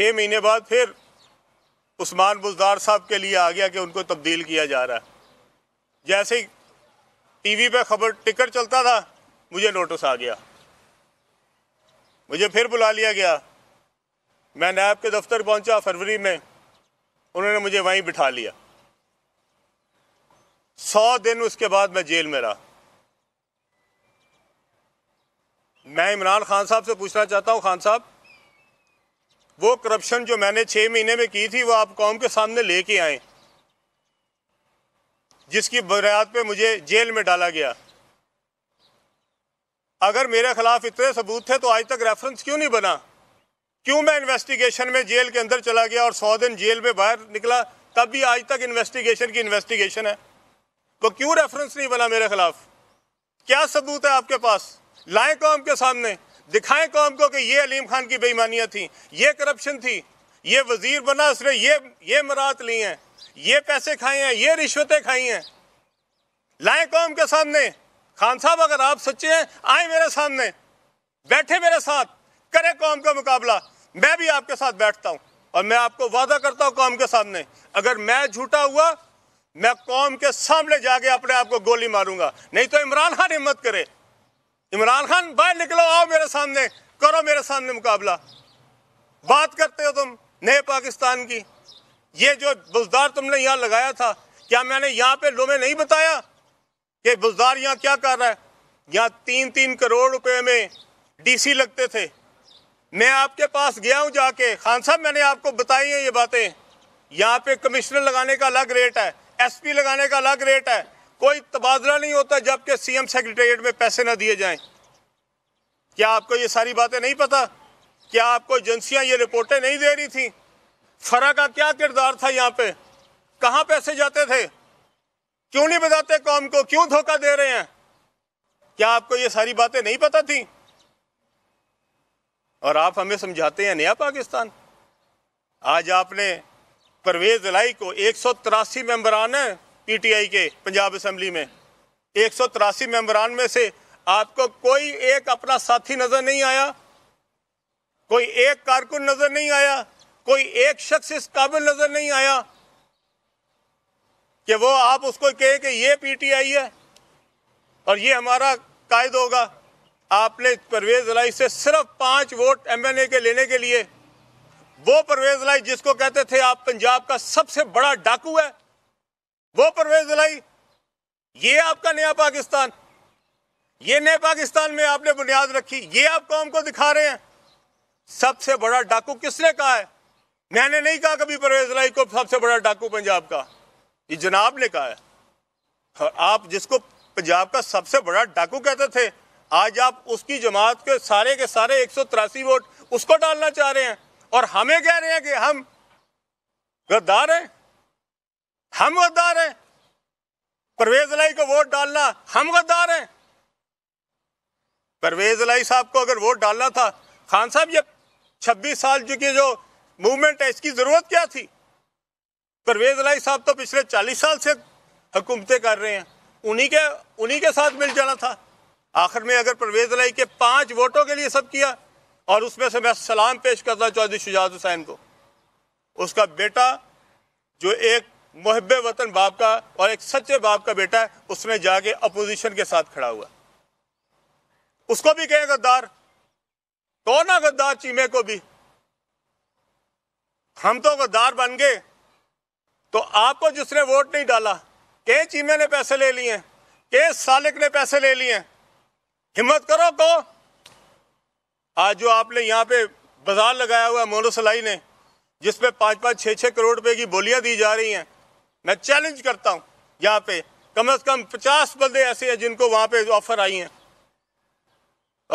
छः महीने बाद फिर उस्मान बुजदार साहब के लिए आ गया कि उनको तब्दील किया जा रहा है जैसे ही टीवी पे खबर टिकट चलता था मुझे नोटिस आ गया मुझे फिर बुला लिया गया मैं नायब के दफ्तर पहुंचा फरवरी में उन्होंने मुझे वहीं बिठा लिया सौ दिन उसके बाद मैं जेल में रहा मैं इमरान खान साहब से पूछना चाहता हूं खान साहब वो करप्शन जो मैंने छः महीने में की थी वो आप कौम के सामने लेके आए जिसकी बुनियाद पे मुझे जेल में डाला गया अगर मेरे खिलाफ इतने सबूत थे तो आज तक रेफरेंस क्यों नहीं बना क्यों मैं इन्वेस्टिगेशन में जेल के अंदर चला गया और सौ दिन जेल में बाहर निकला तब भी आज तक इन्वेस्टिगेशन की इन्वेस्टिगेशन है तो क्यों रेफरेंस नहीं बना मेरे खिलाफ क्या सबूत है आपके पास लाए कौम के सामने दिखाएं कौम को कि ये अलीम खान की बेईमानियाँ थी ये करप्शन थी ये वजीर बना उसने ये ये मरात ली हैं ये पैसे खाए हैं ये रिश्वतें खाई हैं लाए कौम के सामने खान साहब अगर आप सच्चे हैं आए मेरे सामने बैठे मेरे साथ करें कौम का मुकाबला मैं भी आपके साथ बैठता हूँ और मैं आपको वादा करता हूँ कौम के सामने अगर मैं झूठा हुआ मैं कौम के सामने जाके अपने आप को गोली मारूंगा नहीं तो इमरान खान हिम्मत करे इमरान खान बाहर निकलो आओ मेरे सामने करो मेरे सामने मुकाबला बात करते हो तुम नए पाकिस्तान की ये जो बुजदार तुमने यहाँ लगाया था क्या मैंने यहाँ पे लोमे नहीं बताया कि बुजदार यहाँ क्या कर रहा है यहाँ तीन तीन करोड़ रुपए में डीसी लगते थे मैं आपके पास गया हूँ जाके खान साहब मैंने आपको बताई है ये बातें यहाँ पे कमिश्नर लगाने का अलग रेट है एसपी लगाने का अलग रेट है कोई तबादला नहीं होता जबकि सीएम सेक्रेटेरिएट में पैसे ना दिए जाएं क्या आपको ये सारी बातें नहीं पता क्या आपको एजेंसियां ये रिपोर्टें नहीं दे रही थी फरा का क्या किरदार था यहाँ पे कहाँ पैसे जाते थे क्यों नहीं बताते कौम को क्यों धोखा दे रहे हैं क्या आपको ये सारी बातें नहीं पता थी और आप हमें समझाते हैं नया पाकिस्तान आज आपने परवेज लाई को एक सौ तिरासी मेम्बरान है पीटीआई के पंजाब असेंबली में एक सौ तिरासी मेम्बरान में से आपको कोई एक अपना साथी नजर नहीं आया कोई एक कारकुन नजर नहीं आया कोई एक शख्स इस काबिल नजर नहीं आया कि वो आप उसको कहे कि ये पीटीआई है और ये हमारा कायद होगा आपने परवेज लाई से सिर्फ पांच वोट एमएनए के लेने के लिए वो परवेज लाई जिसको कहते थे आप पंजाब का सबसे बड़ा डाकू है वो परवेज दिलाई ये आपका नया पाकिस्तान ये नए पाकिस्तान में आपने बुनियाद रखी ये आप कौम को दिखा रहे हैं सबसे बड़ा डाकू किसने कहा है मैंने नहीं कहा कभी परवेज लाई को सबसे बड़ा डाकू पंजाब का ये जनाब ने कहा है और आप जिसको पंजाब का सबसे बड़ा डाकू कहते थे आज आप उसकी जमात के सारे के सारे एक वोट उसको डालना चाह रहे हैं और हमें कह रहे हैं कि हम गद्दार हैं हम गद्दार हैं परवेज लाई को वोट डालना हम गद्दार हैं परवेज लाई साहब को अगर वोट डालना था खान साहब ये 26 साल जो की जो मूवमेंट है इसकी ज़रूरत क्या थी परवेज लाई साहब तो पिछले 40 साल से हुकूमतें कर रहे हैं उन्हीं के उन्हीं के साथ मिल जाना था आखिर में अगर परवेज लाई के पांच वोटों के लिए सब किया और उसमें से मैं सलाम पेश करता चौधरी शुजात हुसैन को उसका बेटा जो एक मुहब वतन बाप का और एक सच्चे बाप का बेटा है उसने जाके अपोजिशन के साथ खड़ा हुआ उसको भी कहे गद्दार कौन तो ना गद्दार चीमे को भी हम तो गद्दार बन गए तो आपको जिसने वोट नहीं डाला के चीमे ने पैसे ले लिए के सालिक ने पैसे ले लिए हिम्मत करो को आज जो आपने यहां पे बाजार लगाया हुआ है मोनो सलाई ने जिसमें पांच पांच छह छह करोड़ रुपए की बोलियां दी जा रही हैं मैं चैलेंज करता हूं यहाँ पे कम से कम पचास बंदे ऐसे हैं जिनको वहां पे ऑफर आई हैं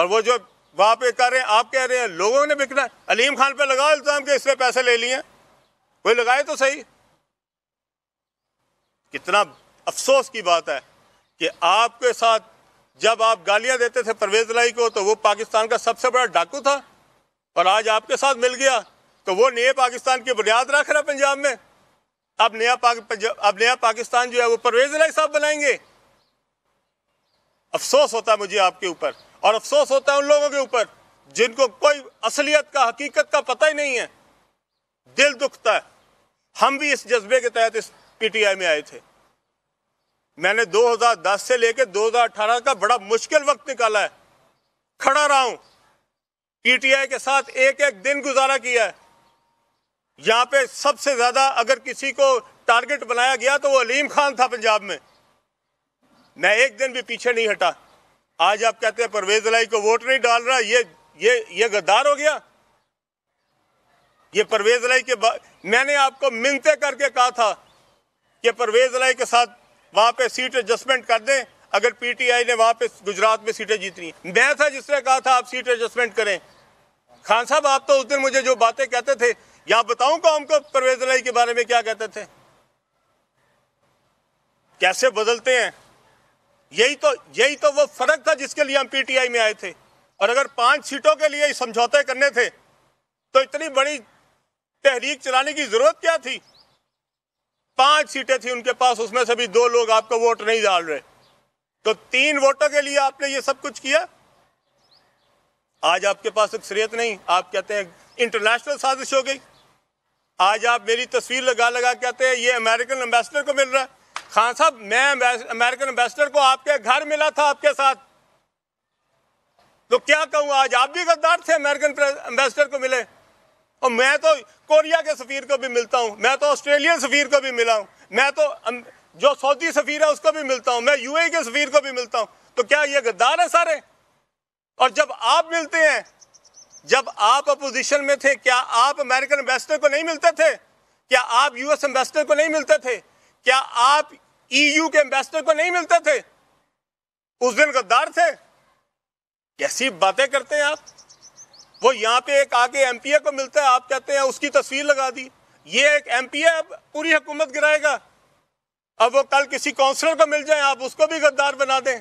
और वो जो वहां पे कर रहे हैं आप कह रहे हैं लोगों ने बिकना अलीम खान पे लगाओ इल्ज़ाम के इसने पैसे ले लिए कोई लगाए तो सही कितना अफसोस की बात है कि आपके साथ जब आप गालियां देते थे परवेज लाई को तो वो पाकिस्तान का सबसे बड़ा डाकू था और आज आपके साथ मिल गया तो वो नए पाकिस्तान की बुनियाद रख रहा पंजाब में अब नया पाक अब नया पाकिस्तान जो है वो परवेज लाई साहब बनाएंगे अफसोस होता है मुझे आपके ऊपर और अफसोस होता है उन लोगों के ऊपर जिनको कोई असलियत का हकीकत का पता ही नहीं है दिल दुखता है हम भी इस जज्बे के तहत इस पीटीआई में आए थे मैंने 2010 से लेकर 2018 का बड़ा मुश्किल वक्त निकाला है खड़ा रहा हूं पीटीआई के साथ एक एक दिन गुजारा किया है यहाँ पे सबसे ज्यादा अगर किसी को टारगेट बनाया गया तो वो अलीम खान था पंजाब में मैं एक दिन भी पीछे नहीं हटा आज आप कहते हैं परवेज लाई को वोट नहीं डाल रहा ये ये ये गद्दार हो गया ये परवेज लाई के मैंने आपको मिनते करके कहा था कि परवेज लाई के साथ वहां पे सीट एडजस्टमेंट कर दें अगर पीटीआई ने वहां पे गुजरात में सीटें जीतनी मैं था जिसने कहा था आप सीट एडजस्टमेंट करें खान साहब आप तो उस दिन मुझे जो बातें कहते थे या बताऊं कौम को परवेज लाई के बारे में क्या कहते थे कैसे बदलते हैं यही तो यही तो वो फर्क था जिसके लिए हम पीटीआई में आए थे और अगर पांच सीटों के लिए समझौते करने थे तो इतनी बड़ी तहरीक चलाने की जरूरत क्या थी पांच सीटें थी उनके पास उसमें से भी दो लोग आपको वोट नहीं डाल रहे तो तीन वोटों के लिए आपने ये सब कुछ किया आज आपके पास अक्सरियत नहीं आप कहते हैं इंटरनेशनल साजिश हो गई आज आप मेरी तस्वीर लगा लगा कहते हैं ये अमेरिकन एम्बेसडर को मिल रहा है खान साहब मैं अमेरिकन एम्बेसडर को आपके घर मिला था आपके साथ तो क्या कहूँ आज आप भी गद्दार थे अमेरिकन एम्बेसडर को मिले और मैं तो कोरिया के सफ़ीर को भी मिलता हूँ मैं तो ऑस्ट्रेलियन सफ़ीर को भी मिला हूँ मैं तो जो सऊदी सफ़ीर है उसको भी मिलता हूँ मैं यूएई e के सफ़ीर को भी मिलता हूँ तो क्या ये गद्दार है सारे और जब आप मिलते हैं जब आप अपोजिशन में थे क्या आप अमेरिकन एम्बेसडर को नहीं मिलते थे क्या आप यूएस एम्बेसडर को नहीं मिलते थे क्या आप ईयू e के एम्बेसडर को नहीं मिलते थे उस दिन गद्दार थे कैसी बातें करते हैं आप वो यहाँ पे एक आगे एमपीए को मिलता है आप कहते हैं उसकी तस्वीर लगा दी ये एक एमपीए अब पूरी हुकूमत गिराएगा अब वो कल किसी काउंसलर को मिल जाए आप उसको भी गद्दार बना दें